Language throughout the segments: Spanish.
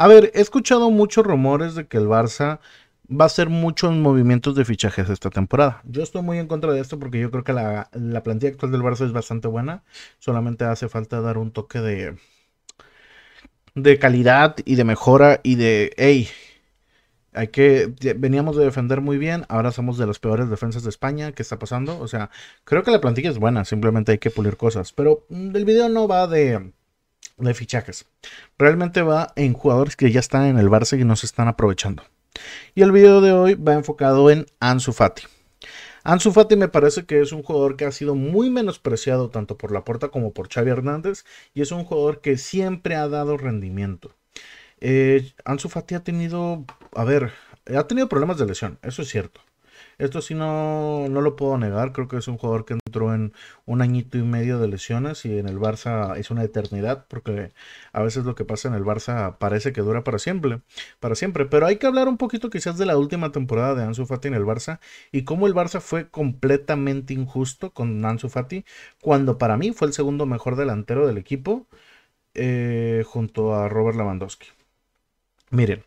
A ver, he escuchado muchos rumores de que el Barça va a hacer muchos movimientos de fichajes esta temporada. Yo estoy muy en contra de esto porque yo creo que la, plantilla actual del Barça es bastante buena. Solamente hace falta dar un toque de, de calidad y de mejora y de, hey, hay que, veníamos de defender muy bien, ahora somos de las peores defensas de España, ¿qué está pasando? O sea, creo que la plantilla es buena, simplemente hay que pulir cosas. Pero mm, el video no va de de fichajes. Realmente va en jugadores que ya están en el Barça y no se están aprovechando. Y el video de hoy va enfocado en Ansu Fati. Ansu Fati me parece que es un jugador que ha sido muy menospreciado tanto por Laporta como por Xavi Hernández y es un jugador que siempre ha dado rendimiento. Eh, Ansu Fati ha tenido, a ver, ha tenido problemas de lesión, eso es cierto. Esto sí no, no lo puedo negar, creo que es un jugador que entró en un añito y medio de lesiones y en el Barça es una eternidad, porque a veces lo que pasa en el Barça parece que dura para siempre, para siempre. Pero hay que hablar un poquito quizás de la última temporada de Ansu Fati en el Barça y cómo el Barça fue completamente injusto con Ansu Fati, cuando para mí fue el segundo mejor delantero del equipo eh, junto a Robert Lewandowski. Miren,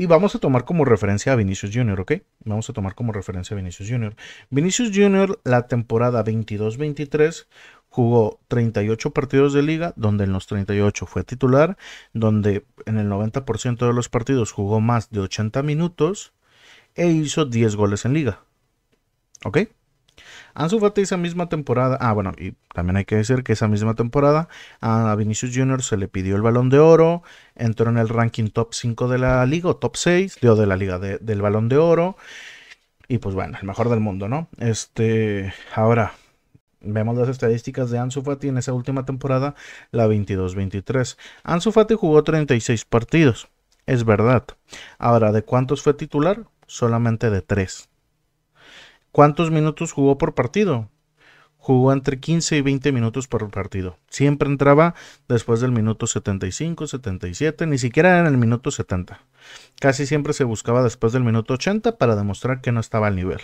y vamos a tomar como referencia a Vinicius Jr., ¿ok? Vamos a tomar como referencia a Vinicius Jr. Vinicius Jr. la temporada 22-23 jugó 38 partidos de liga, donde en los 38 fue titular, donde en el 90% de los partidos jugó más de 80 minutos e hizo 10 goles en liga. ¿Ok? Ansu Fati esa misma temporada, ah bueno, y también hay que decir que esa misma temporada a Vinicius Jr. se le pidió el balón de oro, entró en el ranking top 5 de la liga, o top 6, dio de la liga del balón de oro, y pues bueno, el mejor del mundo, ¿no? Este, ahora, Vemos las estadísticas de Ansu Fati en esa última temporada, la 22-23. Ansu Fati jugó 36 partidos, es verdad. Ahora, ¿de cuántos fue titular? Solamente de 3. ¿Cuántos minutos jugó por partido? Jugó entre 15 y 20 minutos por partido. Siempre entraba después del minuto 75, 77, ni siquiera en el minuto 70. Casi siempre se buscaba después del minuto 80 para demostrar que no estaba al nivel.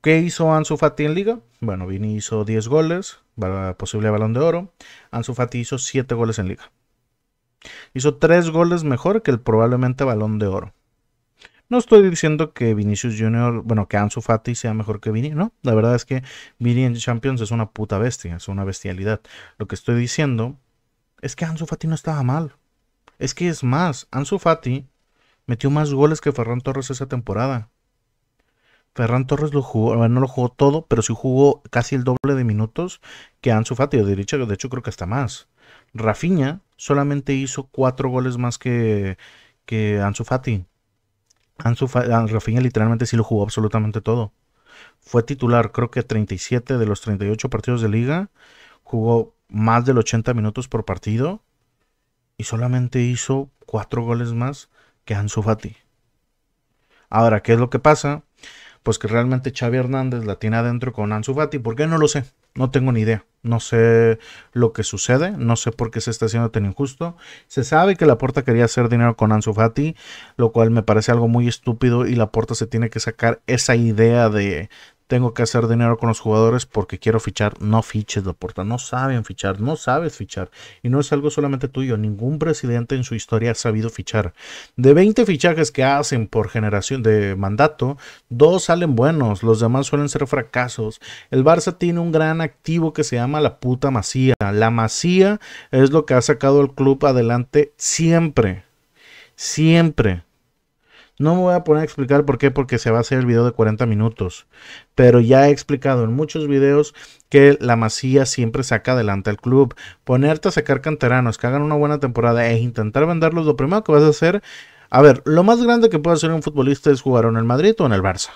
¿Qué hizo Ansu Fati en liga? Bueno, Vini hizo 10 goles, posible balón de oro. Ansu Fati hizo 7 goles en liga. Hizo 3 goles mejor que el probablemente balón de oro. No estoy diciendo que Vinicius Jr., bueno, que Ansu Fati sea mejor que Vini, no. La verdad es que Vini en Champions es una puta bestia, es una bestialidad. Lo que estoy diciendo es que Ansu Fati no estaba mal. Es que es más, Ansu Fati metió más goles que Ferran Torres esa temporada. Ferran Torres lo jugó, no lo jugó todo, pero sí jugó casi el doble de minutos que Ansu Fati, de hecho, de hecho creo que hasta más. Rafinha solamente hizo cuatro goles más que, que Ansu Fati Ansu ah, Rafinha literalmente sí lo jugó absolutamente todo. Fue titular, creo que 37 de los 38 partidos de liga. Jugó más del 80 minutos por partido. Y solamente hizo 4 goles más que Ansu Fati. Ahora, ¿qué es lo que pasa? pues que realmente Xavi Hernández la tiene adentro con Ansu Fati. ¿Por qué no lo sé? No tengo ni idea. No sé lo que sucede. No sé por qué se está haciendo tan injusto. Se sabe que Laporta quería hacer dinero con Ansu Fati, lo cual me parece algo muy estúpido y Laporta se tiene que sacar esa idea de, tengo que hacer dinero con los jugadores porque quiero fichar. No fiches, Laporta, no saben fichar, no sabes fichar. Y no es algo solamente tuyo, ningún presidente en su historia ha sabido fichar. De 20 fichajes que hacen por generación de mandato, dos salen buenos, los demás suelen ser fracasos. El Barça tiene un gran activo que se llama la puta masía. La masía es lo que ha sacado al club adelante siempre, siempre. No me voy a poner a explicar por qué, porque se va a hacer el video de 40 minutos. Pero ya he explicado en muchos videos que la Masía siempre saca adelante al club. Ponerte a sacar canteranos que hagan una buena temporada e intentar venderlos, lo primero que vas a hacer. A ver, lo más grande que puede hacer un futbolista es jugar en el Madrid o en el Barça.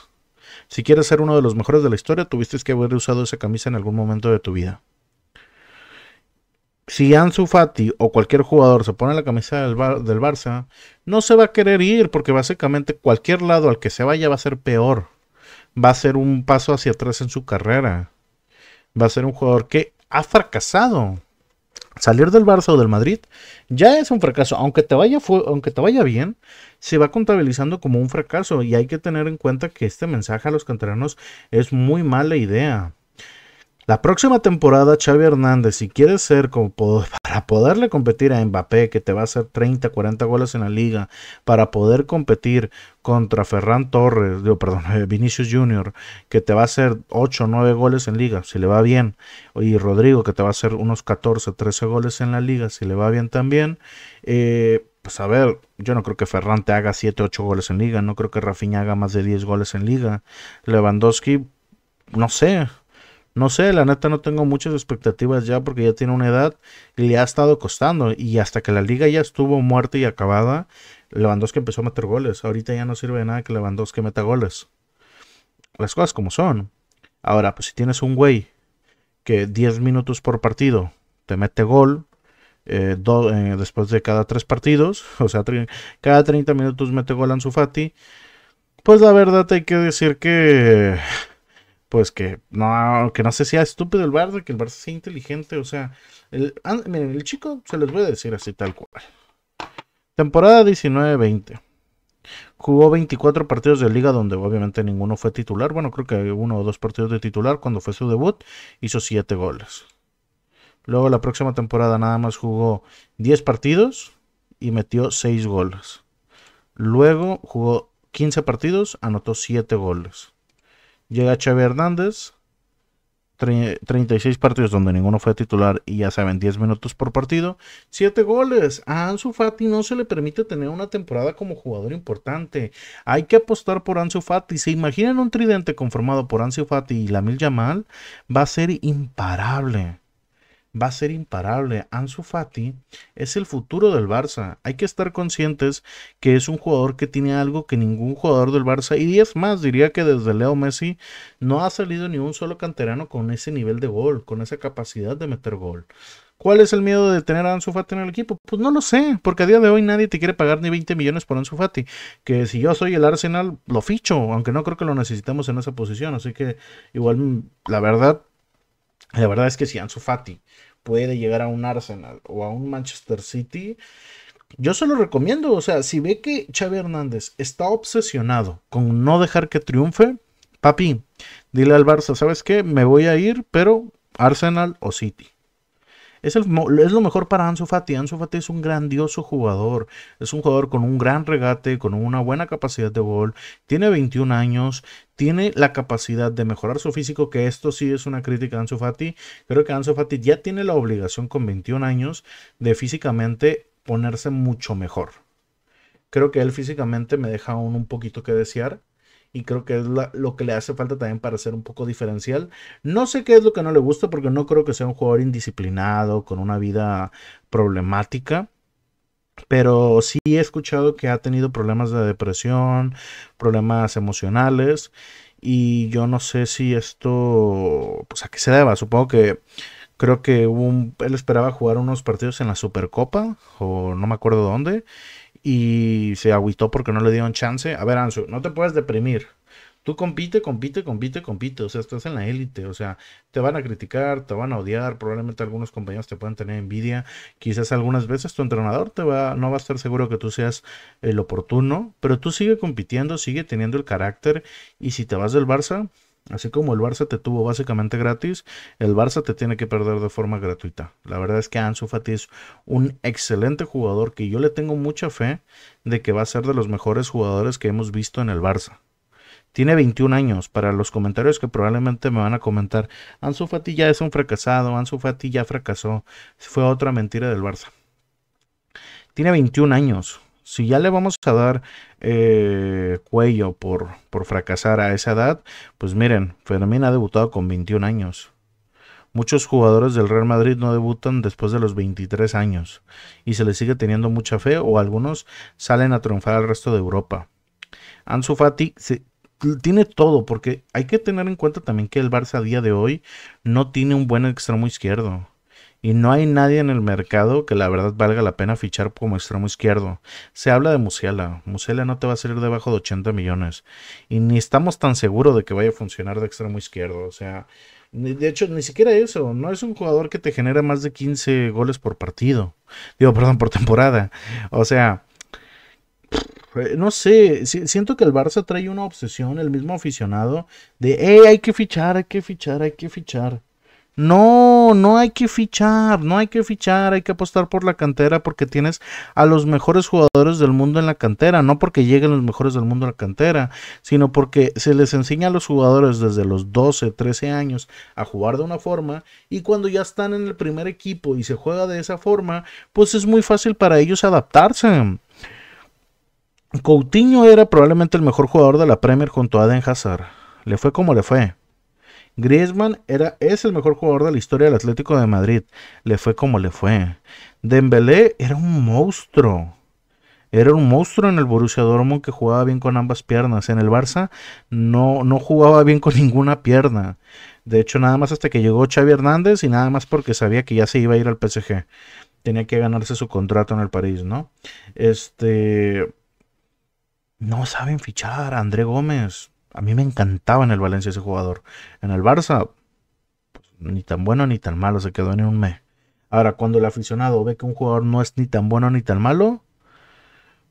Si quieres ser uno de los mejores de la historia, tuviste que haber usado esa camisa en algún momento de tu vida si Ansu Fati o cualquier jugador se pone la camisa del, del, Barça, no se va a querer ir porque básicamente cualquier lado al que se vaya va a ser peor. Va a ser un paso hacia atrás en su carrera. Va a ser un jugador que ha fracasado. Salir del Barça o del Madrid ya es un fracaso. Aunque te vaya, aunque te vaya bien, se va contabilizando como un fracaso. Y hay que tener en cuenta que este mensaje a los canteranos es muy mala idea la próxima temporada, Xavi Hernández, si quieres ser como para poderle competir a Mbappé, que te va a hacer 30, 40 goles en la liga, para poder competir contra Ferran Torres, digo, perdón, Vinicius Jr., que te va a hacer 8, 9 goles en liga, si le va bien, y Rodrigo, que te va a hacer unos 14, 13 goles en la liga, si le va bien también, eh, pues a ver, yo no creo que Ferran te haga 7, 8 goles en liga, no creo que Rafinha haga más de 10 goles en liga, Lewandowski, no sé, no sé, la neta no tengo muchas expectativas ya porque ya tiene una edad y le ha estado costando. Y hasta que la liga ya estuvo muerta y acabada, Lewandowski empezó a meter goles. Ahorita ya no sirve de nada que Lewandowski meta goles. Las cosas como son. Ahora, pues si tienes un güey que 10 minutos por partido te mete gol, eh, eh, después de cada tres partidos, o sea, cada 30 minutos mete gol Ansu Fati, pues la verdad hay que decir que pues que no, que no se sea estúpido el Barça, que el Barça sea inteligente, o sea, el, miren, el chico se les voy a decir así tal cual. Temporada 19-20. Jugó 24 partidos de liga donde obviamente ninguno fue titular. Bueno, creo que uno o dos partidos de titular cuando fue su debut. Hizo 7 goles. Luego la próxima temporada nada más jugó 10 partidos y metió 6 goles. Luego jugó 15 partidos, anotó 7 goles. Llega Chávez Hernández, 36 partidos donde ninguno fue titular y ya saben, 10 minutos por partido, 7 goles. A Ansu Fati no se le permite tener una temporada como jugador importante. Hay que apostar por Ansu Fati. ¿Se imaginan un tridente conformado por Ansu Fati y Lamil Yamal? Va a ser imparable va a ser imparable. Ansu Fati es el futuro del Barça. Hay que estar conscientes que es un jugador que tiene algo que ningún jugador del Barça, y es más, diría que desde Leo Messi no ha salido ni un solo canterano con ese nivel de gol, con esa capacidad de meter gol. ¿Cuál es el miedo de tener a Ansu Fati en el equipo? Pues no lo sé, porque a día de hoy nadie te quiere pagar ni 20 millones por Ansu Fati, que si yo soy el Arsenal lo ficho, aunque no creo que lo necesitemos en esa posición, así que igual la verdad la verdad es que si Ansu Fati puede llegar a un Arsenal o a un Manchester City, yo se lo recomiendo. O sea, si ve que Xavi Hernández está obsesionado con no dejar que triunfe, papi, dile al Barça, ¿sabes qué? Me voy a ir, pero Arsenal o City. Es, lo mejor para Ansu Fati. Ansu Fati es un grandioso jugador. Es un jugador con un gran regate, con una buena capacidad de gol. Tiene 21 años. Tiene la capacidad de mejorar su físico, que esto sí es una crítica a Ansu Fati. Creo que Ansu Fati ya tiene la obligación con 21 años de físicamente ponerse mucho mejor. Creo que él físicamente me deja aún un poquito que desear y creo que es lo que le hace falta también para ser un poco diferencial. No sé qué es lo que no le gusta porque no creo que sea un jugador indisciplinado, con una vida problemática. Pero sí he escuchado que ha tenido problemas de depresión, problemas emocionales. Y yo no sé si esto, pues a qué se deba. Supongo que creo que él esperaba jugar unos partidos en la Supercopa o no me acuerdo dónde y se agüitó porque no le dieron chance. A ver, Ansu, no te puedes deprimir. Tú compite, compite, compite, compite. O sea, estás en la élite. O sea, te van a criticar, te van a odiar. Probablemente algunos compañeros te puedan tener envidia. Quizás algunas veces tu entrenador te va, no va a estar seguro que tú seas el oportuno. Pero tú sigue compitiendo, sigue teniendo el carácter. Y si te vas del Barça, Así como el Barça te tuvo básicamente gratis, el Barça te tiene que perder de forma gratuita. La verdad es que Ansu Fati es un excelente jugador que yo le tengo mucha fe de que va a ser de los mejores jugadores que hemos visto en el Barça. Tiene 21 años. Para los comentarios que probablemente me van a comentar, Ansu Fati ya es un fracasado, Ansu Fati ya fracasó. Fue otra mentira del Barça. Tiene 21 años. Si ya le vamos a dar eh, cuello por, por fracasar a esa edad, pues miren, Fermín ha debutado con 21 años. Muchos jugadores del Real Madrid no debutan después de los 23 años y se les sigue teniendo mucha fe o algunos salen a triunfar al resto de Europa. Ansu Fati tiene todo porque hay que tener en cuenta también que el Barça a día de hoy no tiene un buen extremo izquierdo y no hay nadie en el mercado que la verdad valga la pena fichar como extremo izquierdo. Se habla de Musiala. Musiala no te va a salir debajo de 80 millones. Y ni estamos tan seguros de que vaya a funcionar de extremo izquierdo. O sea, de hecho, ni siquiera eso. No es un jugador que te genera más de 15 goles por partido. Digo, perdón, por temporada. O sea, no sé, siento que el Barça trae una obsesión, el mismo aficionado, de, eh, hay que fichar, hay que fichar, hay que fichar. No, no hay que fichar, no hay que fichar, hay que apostar por la cantera porque tienes a los mejores jugadores del mundo en la cantera, no porque lleguen los mejores del mundo a la cantera, sino porque se les enseña a los jugadores desde los 12, 13 años a jugar de una forma y cuando ya están en el primer equipo y se juega de esa forma, pues es muy fácil para ellos adaptarse. Coutinho era probablemente el mejor jugador de la Premier junto a Aden Hazard. Le fue como le fue Griezmann era, es el mejor jugador de la historia del Atlético de Madrid. Le fue como le fue. Dembélé era un monstruo. Era un monstruo en el Borussia Dortmund que jugaba bien con ambas piernas. En el Barça no, no jugaba bien con ninguna pierna. De hecho, nada más hasta que llegó Xavi Hernández y nada más porque sabía que ya se iba a ir al PSG. Tenía que ganarse su contrato en el París, ¿no? Este... No saben fichar. André Gómez. A mí me encantaba en el Valencia ese jugador. En el Barça, pues, ni tan bueno ni tan malo, se quedó en un mes. Ahora, cuando el aficionado ve que un jugador no es ni tan bueno ni tan malo,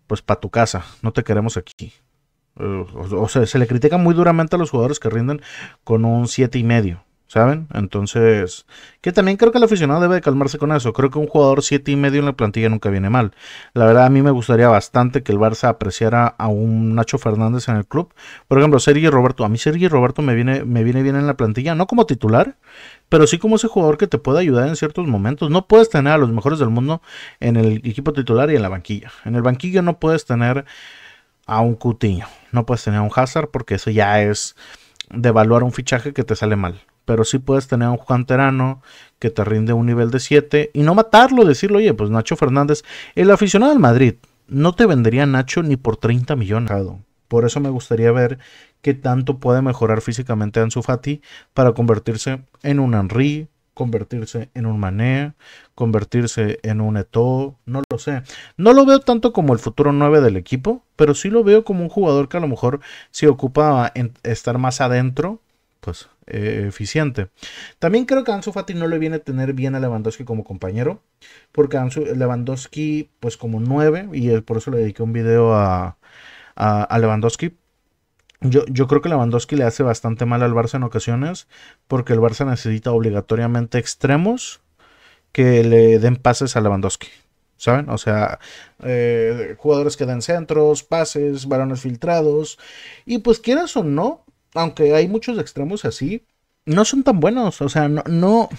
pues para tu casa, no te queremos aquí. Eh, o, sea, se le critica muy duramente a los jugadores que rinden con un siete y medio. ¿saben? Entonces, que también creo que el aficionado debe de calmarse con eso. Creo que un jugador siete y medio en la plantilla nunca viene mal. La verdad, a mí me gustaría bastante que el Barça apreciara a un Nacho Fernández en el club. Por ejemplo, Sergi Roberto. A mí Sergi Roberto me viene, me viene bien en la plantilla, no como titular, pero sí como ese jugador que te puede ayudar en ciertos momentos. No puedes tener a los mejores del mundo en el equipo titular y en la banquilla. En el banquillo no puedes tener a un Cutiño, no puedes tener a un Hazard porque eso ya es devaluar un fichaje que te sale mal pero sí puedes tener a un Terano que te rinde un nivel de 7 y no matarlo, decirlo oye, pues Nacho Fernández, el aficionado del Madrid, no te vendería Nacho ni por 30 millones. Por eso me gustaría ver qué tanto puede mejorar físicamente Ansu Fati para convertirse en un Henry, convertirse en un Mané, convertirse en un Eto'o, no lo sé. No lo veo tanto como el futuro 9 del equipo, pero sí lo veo como un jugador que a lo mejor se ocupa en estar más adentro pues, eh, eficiente. También creo que Ansu Fati no le viene a tener bien a Lewandowski como compañero, porque Ansu, Lewandowski, pues como 9, y por eso le dediqué un video a, Lewandowski, yo, yo, creo que Lewandowski le hace bastante mal al Barça en ocasiones, porque el Barça necesita obligatoriamente extremos que le den pases a Lewandowski. ¿Saben? O sea, eh, jugadores que den centros, pases, varones filtrados. Y pues quieras o no, aunque hay muchos extremos así, no son tan buenos. O sea, no,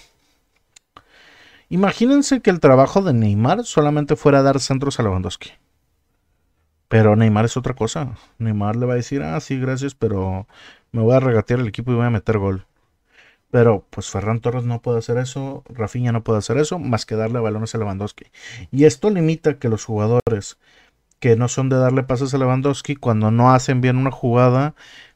Imagínense que el trabajo de Neymar solamente fuera dar centros a Lewandowski. Pero Neymar es otra cosa. Neymar le va a decir, ah, sí, gracias, pero me voy a regatear el equipo y voy a meter gol. Pero pues Ferran Torres no puede hacer eso, Rafinha no puede hacer eso, más que darle balones a Lewandowski. Y esto limita que los jugadores que no son de darle pases a Lewandowski, cuando no hacen bien una jugada,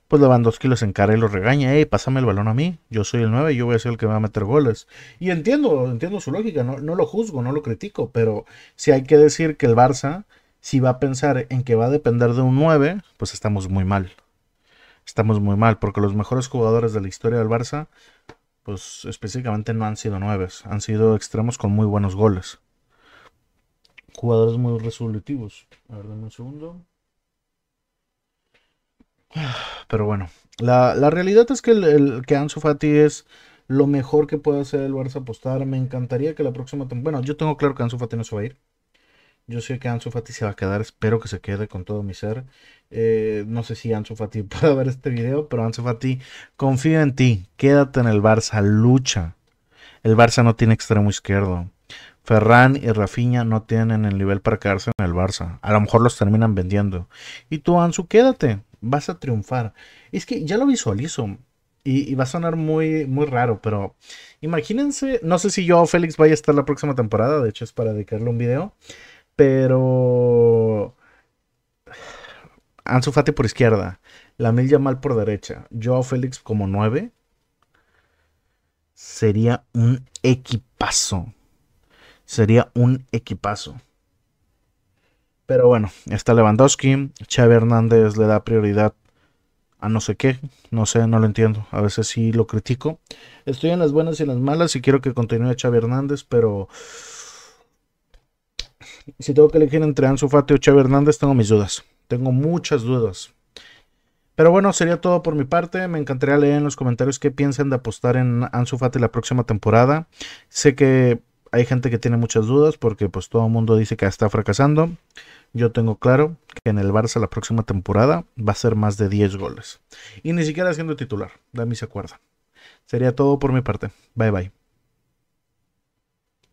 pues kilos en cara y lo regaña, Ey, pásame el balón a mí, yo soy el 9, yo voy a ser el que va a meter goles. Y entiendo, entiendo su lógica, no, lo juzgo, no lo critico, pero si hay que decir que el Barça, si va a pensar en que va a depender de un 9, pues estamos muy mal. Estamos muy mal, porque los mejores jugadores de la historia del Barça, pues específicamente no han sido 9, han sido extremos con muy buenos goles. Jugadores muy resolutivos. A ver, dame un segundo. Pero bueno, la, realidad es que, el, que Ansu Fati es lo mejor que puede hacer el Barça apostar. Me encantaría que la próxima Bueno, yo tengo claro que Ansu Fati no se va a ir. Yo sé que Ansu Fati se va a quedar, espero que se quede con todo mi ser. Eh, no sé si Ansu Fati pueda ver este video, pero Ansu Fati, confío en ti, quédate en el Barça, lucha. El Barça no tiene extremo izquierdo. Ferran y Rafinha no tienen el nivel para quedarse en el Barça. A lo mejor los terminan vendiendo. Y tú, Ansu, quédate vas a triunfar. Es que ya lo visualizo. Y, va a sonar muy, muy raro, pero imagínense, no sé si yo o Félix vaya a estar la próxima temporada, de hecho es para dedicarle un video, pero Ansu por izquierda, la Lamil mal por derecha, o Félix como nueve sería un equipazo. Sería un equipazo. Pero bueno, está Lewandowski. Chávez Hernández le da prioridad a no sé qué. No sé, no lo entiendo. A veces sí lo critico. Estoy en las buenas y en las malas y quiero que continúe Chávez Hernández, pero... Si tengo que elegir entre Ansu Fati o Chávez Hernández, tengo mis dudas. Tengo muchas dudas. Pero bueno, sería todo por mi parte. Me encantaría leer en los comentarios qué piensan de apostar en Ansu Fati la próxima temporada. Sé que hay gente que tiene muchas dudas porque pues todo el mundo dice que está fracasando. Yo tengo claro que en el Barça la próxima temporada va a ser más de 10 goles. Y ni siquiera siendo titular, Dami se acuerda. Sería todo por mi parte. Bye bye.